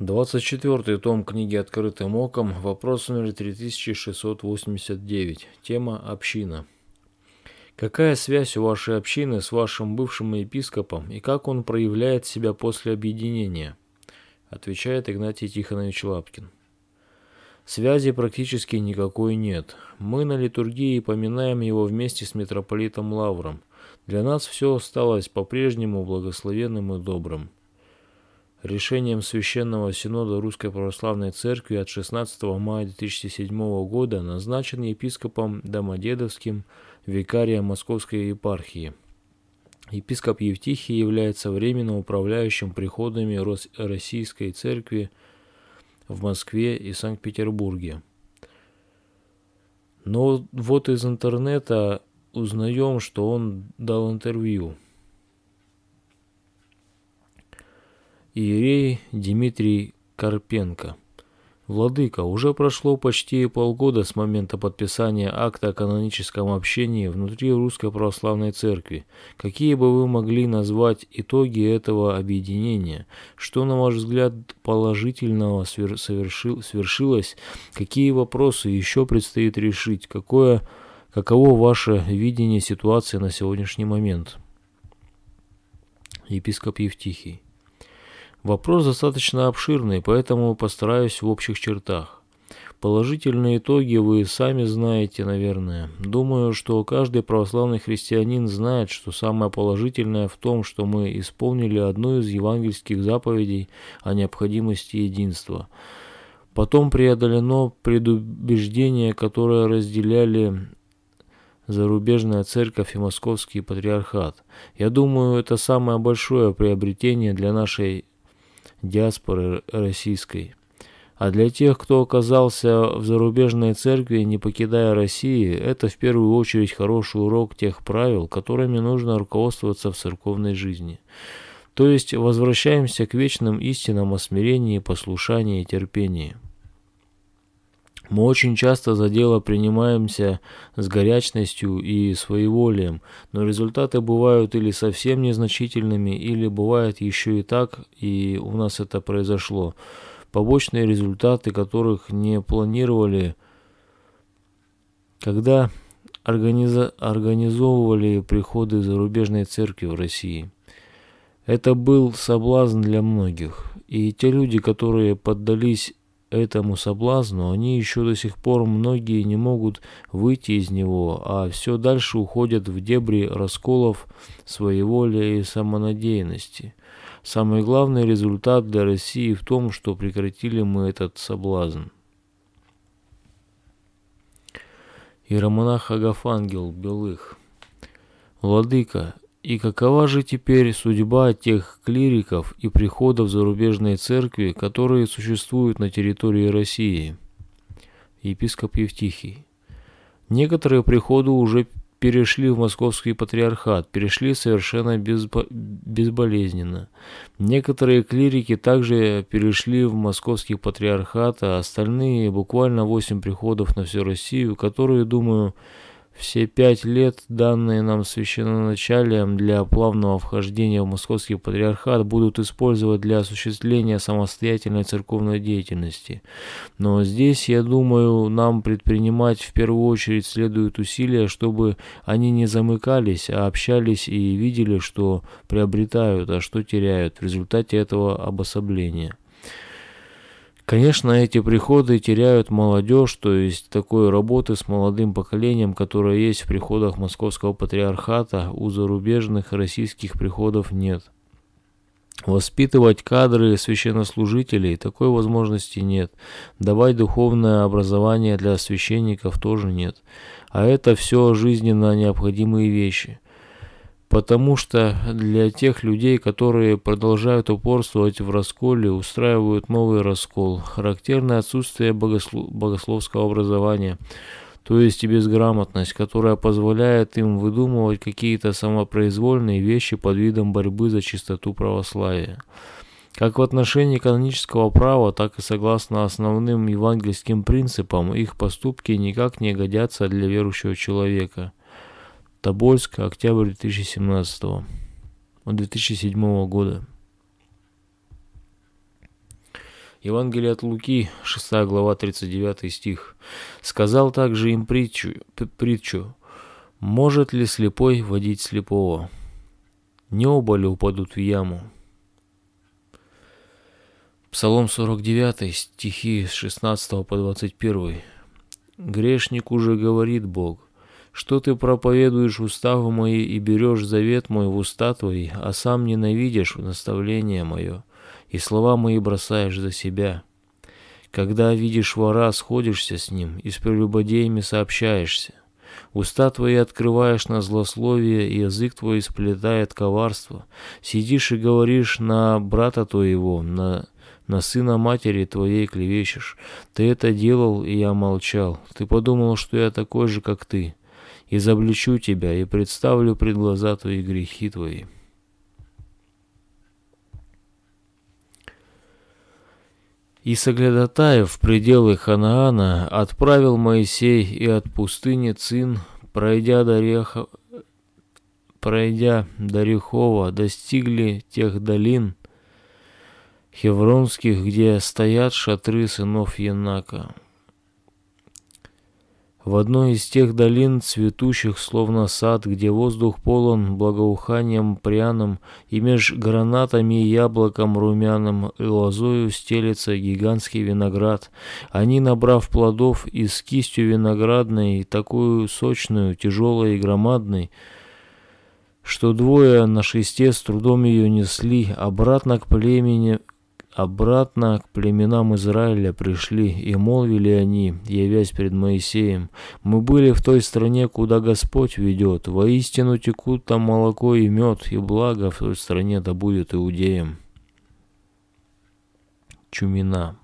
24 том книги «Открытым оком», вопрос номер 3689, тема «Община». Какая связь у вашей общины с вашим бывшим епископом и как он проявляет себя после объединения? Отвечает Игнатий Тихонович Лапкин. Связи практически никакой нет. Мы на литургии поминаем его вместе с митрополитом Лавром. Для нас все осталось по-прежнему благословенным и добрым. Решением Священного Синода Русской Православной Церкви от 16 мая 2007 года назначен епископом Домодедовским викарием Московской епархии. Епископ Евтихий является временно управляющим приходами Российской Церкви в Москве и Санкт-Петербурге. Но вот из интернета узнаем, что он дал интервью – Иерей Дмитрий Карпенко. Владыка, уже прошло почти полгода с момента подписания акта о каноническом общении внутри Русской Православной Церкви. Какие бы вы могли назвать итоги этого объединения? Что, на ваш взгляд, положительного свер совершил свершилось? Какие вопросы еще предстоит решить? Какое, каково ваше видение ситуации на сегодняшний момент? Епископ Евтихий. Вопрос достаточно обширный, поэтому постараюсь в общих чертах. Положительные итоги вы сами знаете, наверное. Думаю, что каждый православный христианин знает, что самое положительное в том, что мы исполнили одну из евангельских заповедей о необходимости единства. Потом преодолено предубеждение, которое разделяли зарубежная церковь и московский патриархат. Я думаю, это самое большое приобретение для нашей диаспоры российской. А для тех, кто оказался в зарубежной церкви, не покидая России, это в первую очередь хороший урок тех правил, которыми нужно руководствоваться в церковной жизни. То есть возвращаемся к вечным истинам о смирении, послушании и терпении. Мы очень часто за дело принимаемся с горячностью и своеволием, но результаты бывают или совсем незначительными, или бывает еще и так, и у нас это произошло. Побочные результаты, которых не планировали, когда организа- организовывали приходы зарубежной церкви в России. Это был соблазн для многих, и те люди, которые поддались этому соблазну, они еще до сих пор многие не могут выйти из него, а все дальше уходят в дебри расколов своеволия и самонадеянности. Самый главный результат для России в том, что прекратили мы этот соблазн. Иеромонах Агафангел Белых Владыка, и какова же теперь судьба тех клириков и приходов зарубежной церкви, которые существуют на территории России? Епископ Евтихий. Некоторые приходы уже перешли в московский патриархат, перешли совершенно безбо... безболезненно. Некоторые клирики также перешли в московский патриархат, а остальные буквально 8 приходов на всю Россию, которые, думаю, все пять лет, данные нам священноначалием для плавного вхождения в московский патриархат, будут использовать для осуществления самостоятельной церковной деятельности. Но здесь, я думаю, нам предпринимать в первую очередь следует усилия, чтобы они не замыкались, а общались и видели, что приобретают, а что теряют в результате этого обособления. Конечно, эти приходы теряют молодежь, то есть такой работы с молодым поколением, которое есть в приходах Московского патриархата, у зарубежных российских приходов нет. Воспитывать кадры священнослужителей такой возможности нет. Давать духовное образование для священников тоже нет. А это все жизненно необходимые вещи. Потому что для тех людей, которые продолжают упорствовать в расколе, устраивают новый раскол. Характерное отсутствие богослов... богословского образования, то есть и безграмотность, которая позволяет им выдумывать какие-то самопроизвольные вещи под видом борьбы за чистоту православия. Как в отношении канонического права, так и согласно основным евангельским принципам, их поступки никак не годятся для верующего человека – Тобольск, октябрь 2017 2007 года. Евангелие от Луки, 6 глава, 39 стих. «Сказал также им притчу, притчу «Может ли слепой водить слепого? Не оба ли упадут в яму?» Псалом 49, стихи с 16 по 21. «Грешник уже говорит Бог, что ты проповедуешь уставы мои и берешь завет мой в уста твои, а сам ненавидишь наставление мое, и слова мои бросаешь за себя. Когда видишь вора, сходишься с ним, и с прелюбодеями сообщаешься. Уста твои открываешь на злословие, и язык твой сплетает коварство. Сидишь и говоришь на брата твоего, на на сына матери твоей клевещешь. Ты это делал, и я молчал. Ты подумал, что я такой же, как ты изобличу тебя и представлю пред глаза твои грехи твои. И соглядатаев в пределы Ханаана отправил Моисей и от пустыни Цин, пройдя до Реха, пройдя до Рехова, достигли тех долин хевронских, где стоят шатры сынов Янака, в одной из тех долин, цветущих словно сад, где воздух полон благоуханием пряным, и меж гранатами и яблоком румяным и лозою стелется гигантский виноград. Они, набрав плодов и с кистью виноградной, такую сочную, тяжелой и громадной, что двое на шесте с трудом ее несли обратно к племени, Обратно к племенам Израиля пришли, и молвили они, явясь пред Моисеем, «Мы были в той стране, куда Господь ведет, воистину текут там молоко и мед, и благо в той стране да будет иудеям». Чумина